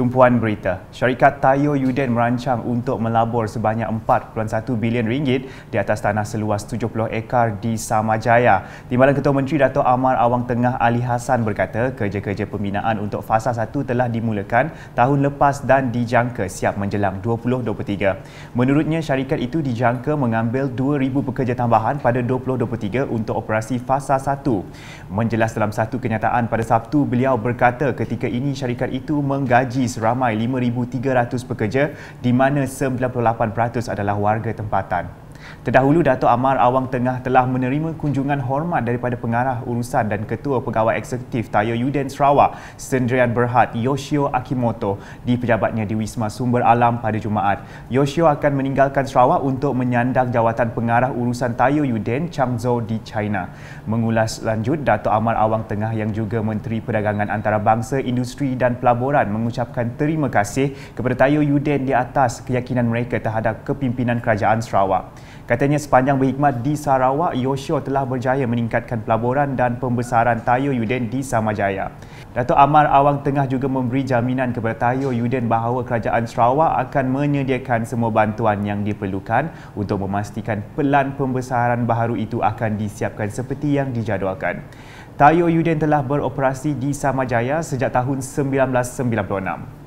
tumpuan berita. Syarikat Tayo Yuden merancang untuk melabur sebanyak 4.1 bilion ringgit di atas tanah seluas 70 ekar di Samajaya. Timbalan Ketua Menteri Dato' Amar Awang Tengah Ali Hassan berkata kerja-kerja pembinaan untuk fasa 1 telah dimulakan tahun lepas dan dijangka siap menjelang 2023. Menurutnya syarikat itu dijangka mengambil 2,000 pekerja tambahan pada 2023 untuk operasi fasa 1. Menjelas dalam satu kenyataan pada Sabtu, beliau berkata ketika ini syarikat itu menggaji Ramai 5,300 pekerja di mana 98% adalah warga tempatan. Terdahulu Dato Amar Awang Tengah telah menerima kunjungan hormat daripada pengarah urusan dan ketua pegawai eksekutif Tayo Yuden Sarawak, Sendrian Berhad Yoshio Akimoto di pejabatnya di Wisma Sumber Alam pada Jumaat. Yoshio akan meninggalkan Sarawak untuk menyandang jawatan pengarah urusan Tayo Yuden Changzhou di China. Mengulas lanjut Dato Amar Awang Tengah yang juga Menteri Perdagangan Antarabangsa, Industri dan Pelaburan mengucapkan terima kasih kepada Tayo Yuden di atas keyakinan mereka terhadap kepimpinan kerajaan Sarawak. Katanya sepanjang berkhidmat di Sarawak, Yoshio telah berjaya meningkatkan pelaburan dan pembesaran Tayo Yuden di Samajaya. Datuk Amar Awang Tengah juga memberi jaminan kepada Tayo Yuden bahawa kerajaan Sarawak akan menyediakan semua bantuan yang diperlukan untuk memastikan pelan pembesaran baharu itu akan disiapkan seperti yang dijadualkan. Tayo Yuden telah beroperasi di Samajaya sejak tahun 1996.